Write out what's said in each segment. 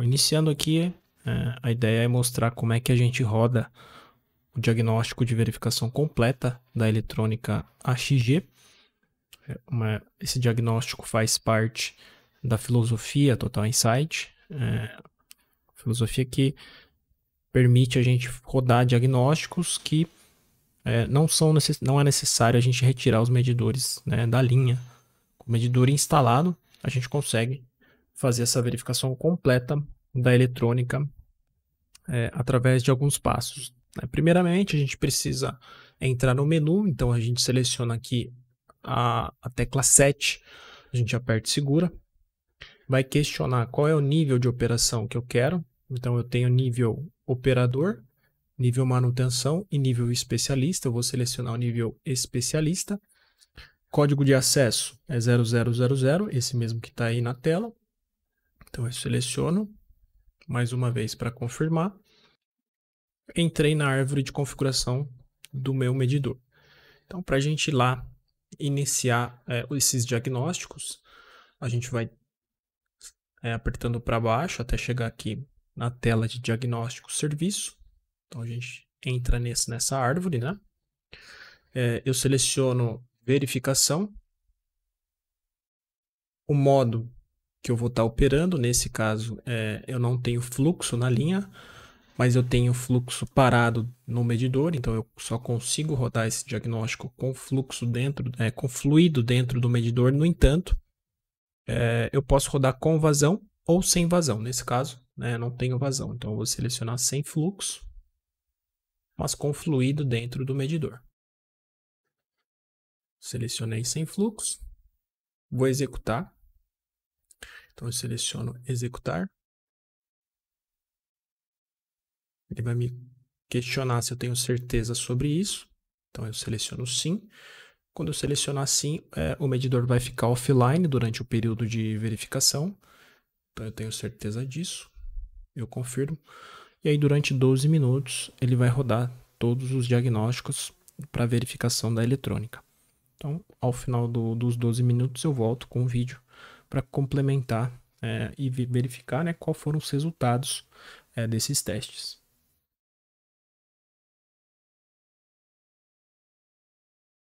Iniciando aqui, é, a ideia é mostrar como é que a gente roda o diagnóstico de verificação completa da eletrônica AXG. É uma, esse diagnóstico faz parte da filosofia Total Insight, é, filosofia que permite a gente rodar diagnósticos que é, não, são necess, não é necessário a gente retirar os medidores né, da linha. Com o medidor instalado, a gente consegue fazer essa verificação completa da eletrônica é, através de alguns passos. Né? Primeiramente, a gente precisa entrar no menu, então a gente seleciona aqui a, a tecla 7, a gente aperta e segura, vai questionar qual é o nível de operação que eu quero, então eu tenho nível operador, nível manutenção e nível especialista, eu vou selecionar o nível especialista, código de acesso é 0000, esse mesmo que está aí na tela, então eu seleciono mais uma vez para confirmar. Entrei na árvore de configuração do meu medidor. Então, para a gente ir lá iniciar é, esses diagnósticos, a gente vai é, apertando para baixo até chegar aqui na tela de diagnóstico serviço. Então, a gente entra nesse, nessa árvore, né? É, eu seleciono verificação. O modo que eu vou estar tá operando. Nesse caso, é, eu não tenho fluxo na linha, mas eu tenho fluxo parado no medidor, então eu só consigo rodar esse diagnóstico com fluxo dentro, é, com fluido dentro do medidor. No entanto, é, eu posso rodar com vazão ou sem vazão. Nesse caso, né, não tenho vazão, então eu vou selecionar sem fluxo, mas com fluido dentro do medidor. Selecionei sem fluxo, vou executar então eu seleciono executar. Ele vai me questionar se eu tenho certeza sobre isso. Então eu seleciono sim. Quando eu selecionar sim, é, o medidor vai ficar offline durante o período de verificação. Então eu tenho certeza disso. Eu confirmo. E aí durante 12 minutos ele vai rodar todos os diagnósticos para verificação da eletrônica. Então, ao final do, dos 12 minutos eu volto com o vídeo para complementar é, e verificar né, qual foram os resultados é, desses testes.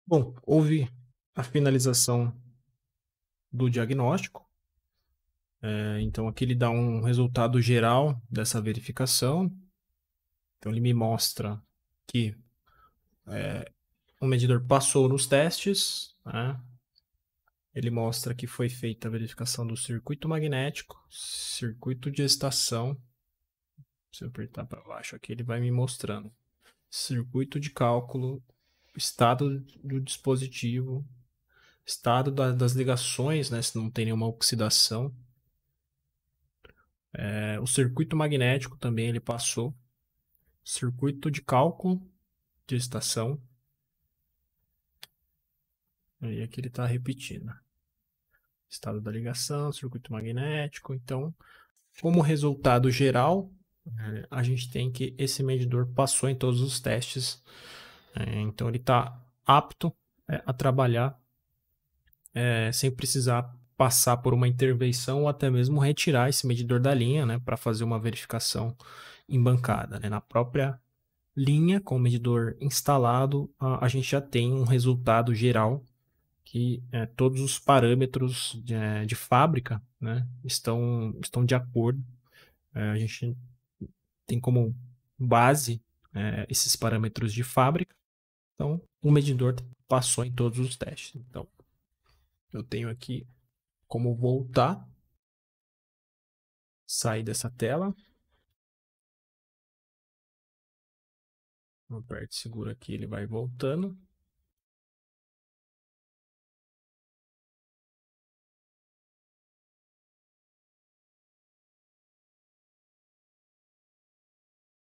Bom, houve a finalização do diagnóstico. É, então, aqui ele dá um resultado geral dessa verificação. Então, ele me mostra que é, o medidor passou nos testes, né? Ele mostra que foi feita a verificação do circuito magnético, circuito de estação. Se eu apertar para baixo aqui, ele vai me mostrando. Circuito de cálculo, estado do dispositivo, estado da, das ligações, né, se não tem nenhuma oxidação. É, o circuito magnético também ele passou. Circuito de cálculo de estação. É e aqui ele está repetindo estado da ligação, circuito magnético. Então, como resultado geral, é, a gente tem que esse medidor passou em todos os testes, é, então ele está apto é, a trabalhar é, sem precisar passar por uma intervenção ou até mesmo retirar esse medidor da linha né, para fazer uma verificação em bancada. Né? Na própria linha, com o medidor instalado, a, a gente já tem um resultado geral que é, todos os parâmetros de, é, de fábrica né, estão, estão de acordo. É, a gente tem como base é, esses parâmetros de fábrica. Então, o medidor passou em todos os testes. Então, eu tenho aqui como voltar, sair dessa tela. Aperto seguro aqui, ele vai voltando.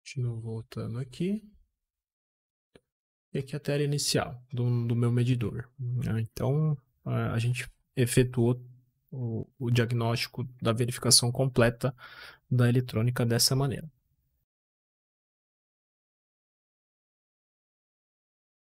Continuo voltando aqui. E aqui é a tela inicial do, do meu medidor. Né? Então, a gente efetuou o, o diagnóstico da verificação completa da eletrônica dessa maneira.